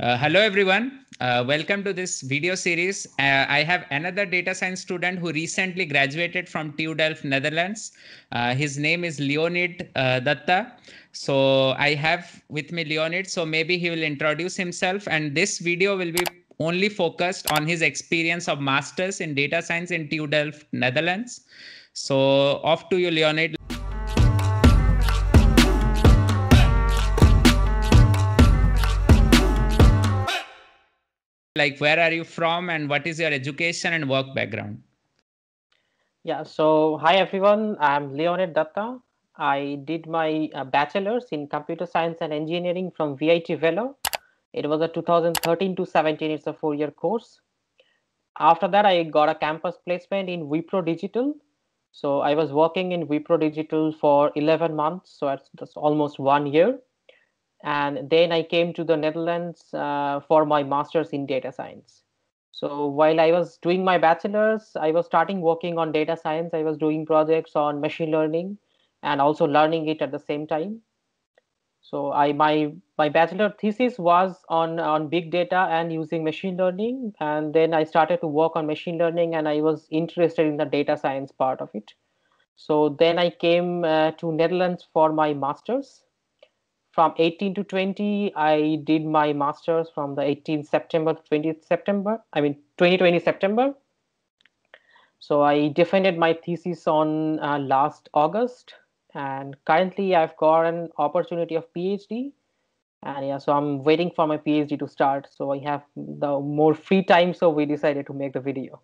Uh, hello, everyone. Uh, welcome to this video series. Uh, I have another data science student who recently graduated from TU Delft, Netherlands. Uh, his name is Leonid uh, Datta. So I have with me Leonid. So maybe he will introduce himself and this video will be only focused on his experience of masters in data science in TU Delft, Netherlands. So off to you, Leonid. like where are you from and what is your education and work background yeah so hi everyone i'm leonid datta i did my uh, bachelor's in computer science and engineering from vit velo it was a 2013 to 17 it's a four year course after that i got a campus placement in wipro digital so i was working in wipro digital for 11 months so that's, that's almost one year and then i came to the netherlands uh, for my masters in data science so while i was doing my bachelor's i was starting working on data science i was doing projects on machine learning and also learning it at the same time so i my my bachelor thesis was on on big data and using machine learning and then i started to work on machine learning and i was interested in the data science part of it so then i came uh, to netherlands for my masters from 18 to 20 i did my masters from the 18th september to 20th september i mean 2020 september so i defended my thesis on uh, last august and currently i've got an opportunity of phd and yeah so i'm waiting for my phd to start so i have the more free time so we decided to make the video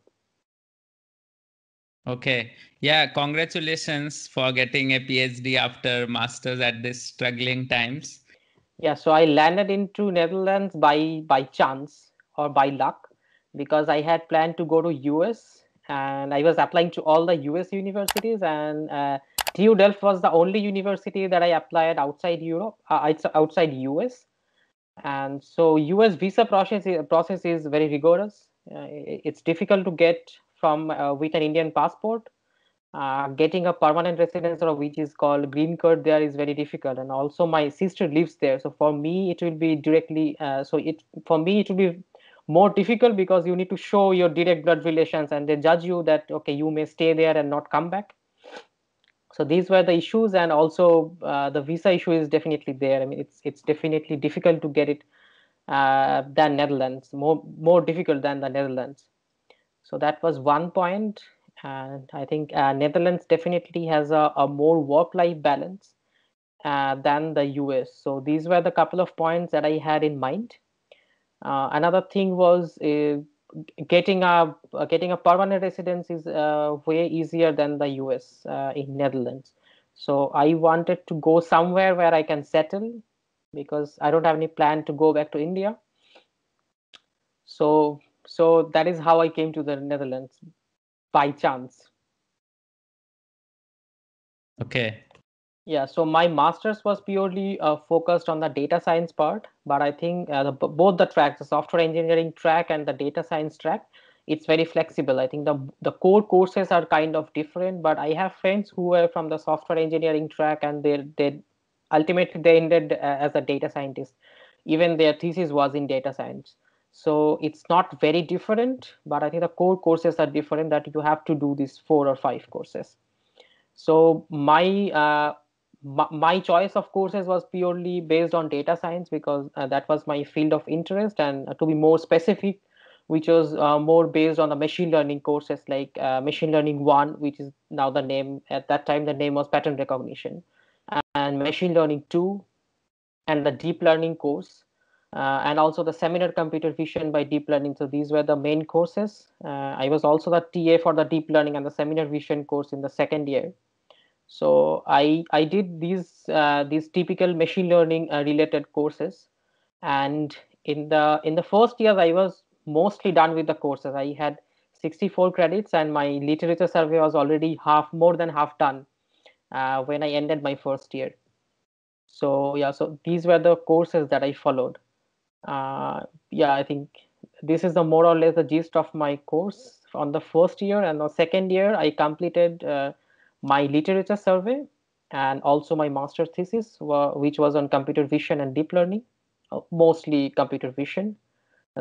Okay. Yeah, congratulations for getting a PhD after masters at this struggling times. Yeah, so I landed into Netherlands by by chance or by luck because I had planned to go to US and I was applying to all the US universities and uh, TU Delft was the only university that I applied outside Europe, uh, outside US. And so US visa process process is very rigorous. Uh, it's difficult to get from uh, with an Indian passport, uh, getting a permanent residence or which is called green card there is very difficult and also my sister lives there so for me it will be directly uh, so it for me it will be more difficult because you need to show your direct blood relations and they judge you that okay you may stay there and not come back so these were the issues and also uh, the visa issue is definitely there i mean it's it's definitely difficult to get it uh, than netherlands more more difficult than the netherlands so that was one point. And I think uh, Netherlands definitely has a, a more work-life balance uh, than the US. So these were the couple of points that I had in mind. Uh, another thing was uh, getting a uh, getting a permanent residence is uh, way easier than the US in Netherlands. So I wanted to go somewhere where I can settle because I don't have any plan to go back to India. So so that is how I came to the Netherlands by chance. Okay. Yeah, so my master's was purely uh, focused on the data science part, but I think uh, the, both the tracks, the software engineering track and the data science track, it's very flexible. I think the the core courses are kind of different, but I have friends who are from the software engineering track and they they ultimately they ended uh, as a data scientist. Even their thesis was in data science so it's not very different but i think the core courses are different that you have to do these four or five courses so my uh, my choice of courses was purely based on data science because uh, that was my field of interest and uh, to be more specific which was uh, more based on the machine learning courses like uh, machine learning 1 which is now the name at that time the name was pattern recognition and machine learning 2 and the deep learning course uh, and also the seminar computer vision by deep learning. So these were the main courses. Uh, I was also the TA for the deep learning and the seminar vision course in the second year. So I I did these uh, these typical machine learning uh, related courses, and in the in the first year I was mostly done with the courses. I had 64 credits and my literature survey was already half more than half done uh, when I ended my first year. So yeah, so these were the courses that I followed. Uh, yeah, I think this is the more or less the gist of my course on the first year and the second year i completed uh, my literature survey and also my master thesis which was on computer vision and deep learning uh, mostly computer vision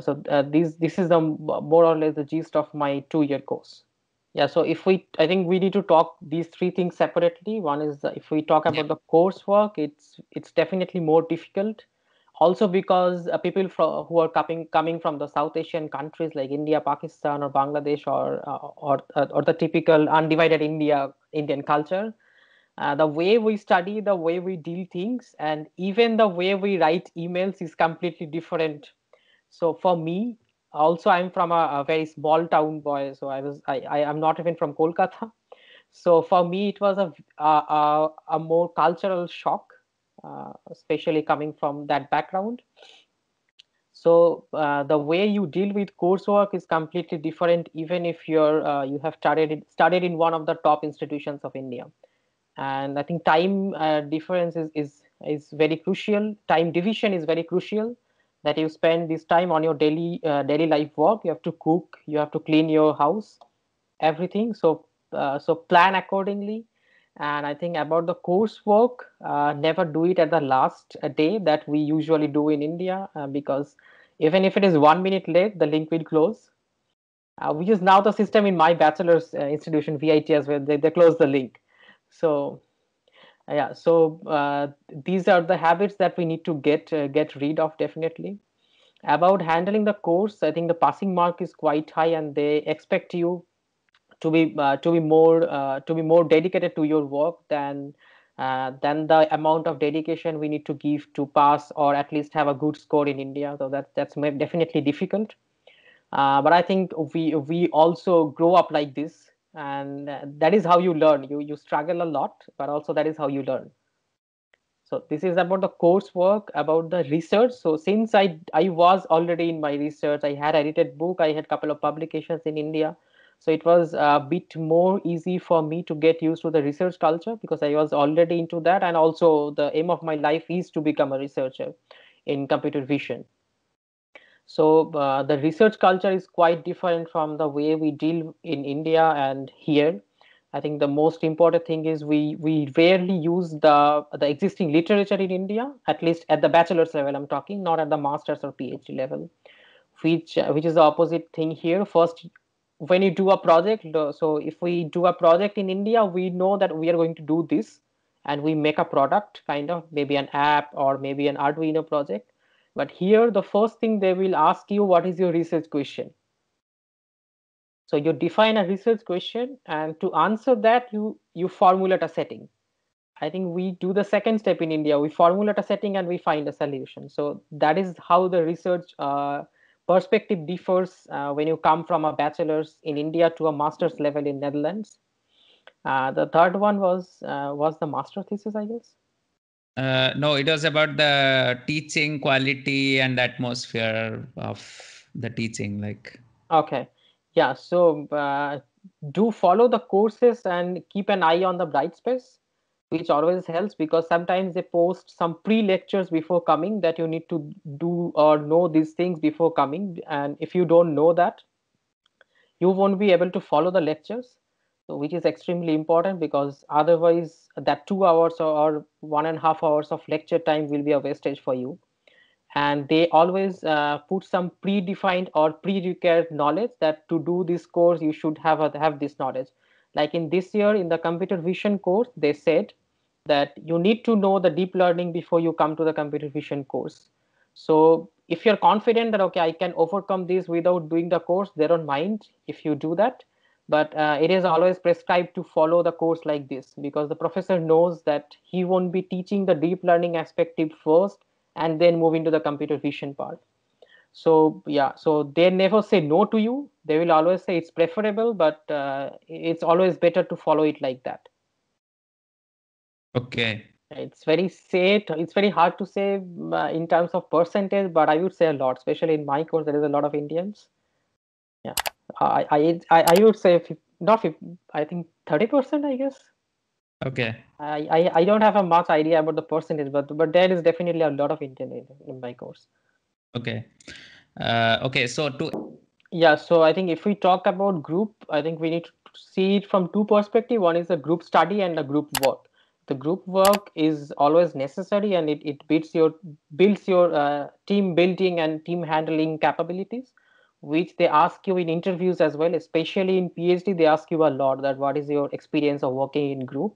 so uh, this this is the more or less the gist of my two year course yeah so if we i think we need to talk these three things separately one is uh, if we talk about yeah. the coursework it's it's definitely more difficult also because uh, people who are coming coming from the South Asian countries like India, Pakistan, or Bangladesh, or uh, or uh, or the typical undivided India Indian culture, uh, the way we study, the way we deal things, and even the way we write emails is completely different. So for me, also I'm from a, a very small town boy, so I was I, I am not even from Kolkata. So for me, it was a a, a more cultural shock uh, especially coming from that background. So uh, the way you deal with coursework is completely different, even if you're uh, you have studied studied in one of the top institutions of India. And I think time difference is, is is very crucial. Time division is very crucial that you spend this time on your daily uh, daily life work you have to cook you have to clean your house everything so uh, so plan accordingly and i think about the coursework uh, never do it at the last uh, day that we usually do in india uh, because even if it is one minute late the link will close uh, which is now the system in my bachelor's uh, institution vits where they, they close the link so yeah so uh, these are the habits that we need to get uh, get rid of definitely about handling the course i think the passing mark is quite high and they expect you to be uh, to be more uh, to be more dedicated to your work than uh, than the amount of dedication we need to give to pass or at least have a good score in India. So that that's definitely difficult. Uh, but I think we we also grow up like this, and uh, that is how you learn. You you struggle a lot, but also that is how you learn. So this is about the coursework, about the research. So since I I was already in my research, I had edited book, I had couple of publications in India so it was a bit more easy for me to get used to the research culture because i was already into that and also the aim of my life is to become a researcher in computer vision so uh, the research culture is quite different from the way we deal in india and here i think the most important thing is we we rarely use the the existing literature in india at least at the bachelor's level i'm talking not at the master's or phd level which uh, which is the opposite thing here first when you do a project so if we do a project in india we know that we are going to do this and we make a product kind of maybe an app or maybe an arduino project but here the first thing they will ask you what is your research question so you define a research question and to answer that you you formulate a setting i think we do the second step in india we formulate a setting and we find a solution so that is how the research uh, perspective differs uh, when you come from a bachelor's in India to a master's level in Netherlands. Uh, the third one was uh, was the master thesis, I guess. Uh, no, it was about the teaching quality and atmosphere of the teaching. Like okay, yeah. So uh, do follow the courses and keep an eye on the bright space which always helps because sometimes they post some pre lectures before coming that you need to do or know these things before coming and if you don't know that you won't be able to follow the lectures so which is extremely important because otherwise that two hours or one and a half hours of lecture time will be a wastage for you and they always uh, put some predefined or pre-required knowledge that to do this course you should have have this knowledge like in this year in the computer vision course they said that you need to know the deep learning before you come to the computer vision course so if you're confident that okay i can overcome this without doing the course they don't mind if you do that but uh, it is always prescribed to follow the course like this because the professor knows that he won't be teaching the deep learning aspect first and then move into the computer vision part so yeah so they never say no to you they will always say it's preferable but uh, it's always better to follow it like that okay it's very sad. it's very hard to say uh, in terms of percentage but i would say a lot especially in my course there is a lot of indians yeah i i i would say if, not 50, i think 30% i guess okay I, I i don't have a much idea about the percentage but but there is definitely a lot of indian in, in my course Okay. Uh, okay. So to yeah. So I think if we talk about group, I think we need to see it from two perspectives. One is a group study and a group work. The group work is always necessary, and it it builds your builds your uh, team building and team handling capabilities, which they ask you in interviews as well. Especially in PhD, they ask you a lot that what is your experience of working in group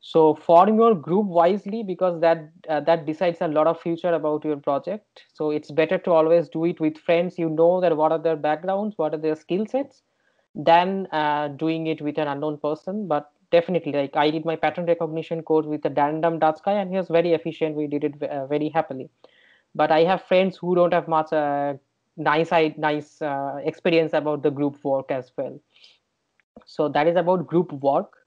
so form your group wisely because that uh, that decides a lot of future about your project so it's better to always do it with friends you know that what are their backgrounds what are their skill sets than uh, doing it with an unknown person but definitely like i did my pattern recognition course with a random dutch guy and he was very efficient we did it uh, very happily but i have friends who don't have much uh, nice nice uh, experience about the group work as well so that is about group work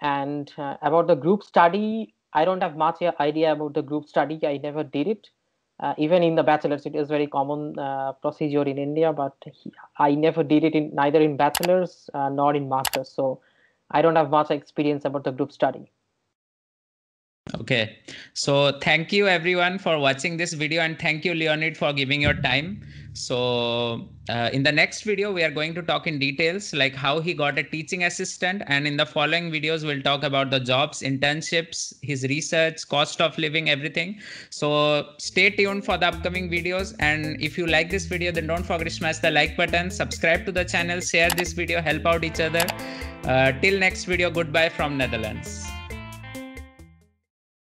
and uh, about the group study, I don't have much idea about the group study. I never did it. Uh, even in the bachelor's, it is very common uh, procedure in India, but he, I never did it in neither in bachelor's uh, nor in master's. So I don't have much experience about the group study. Okay. So thank you everyone for watching this video and thank you Leonid for giving your time. So uh, in the next video, we are going to talk in details like how he got a teaching assistant. And in the following videos, we'll talk about the jobs, internships, his research, cost of living, everything. So stay tuned for the upcoming videos. And if you like this video, then don't forget to smash the like button, subscribe to the channel, share this video, help out each other. Uh, till next video, goodbye from Netherlands.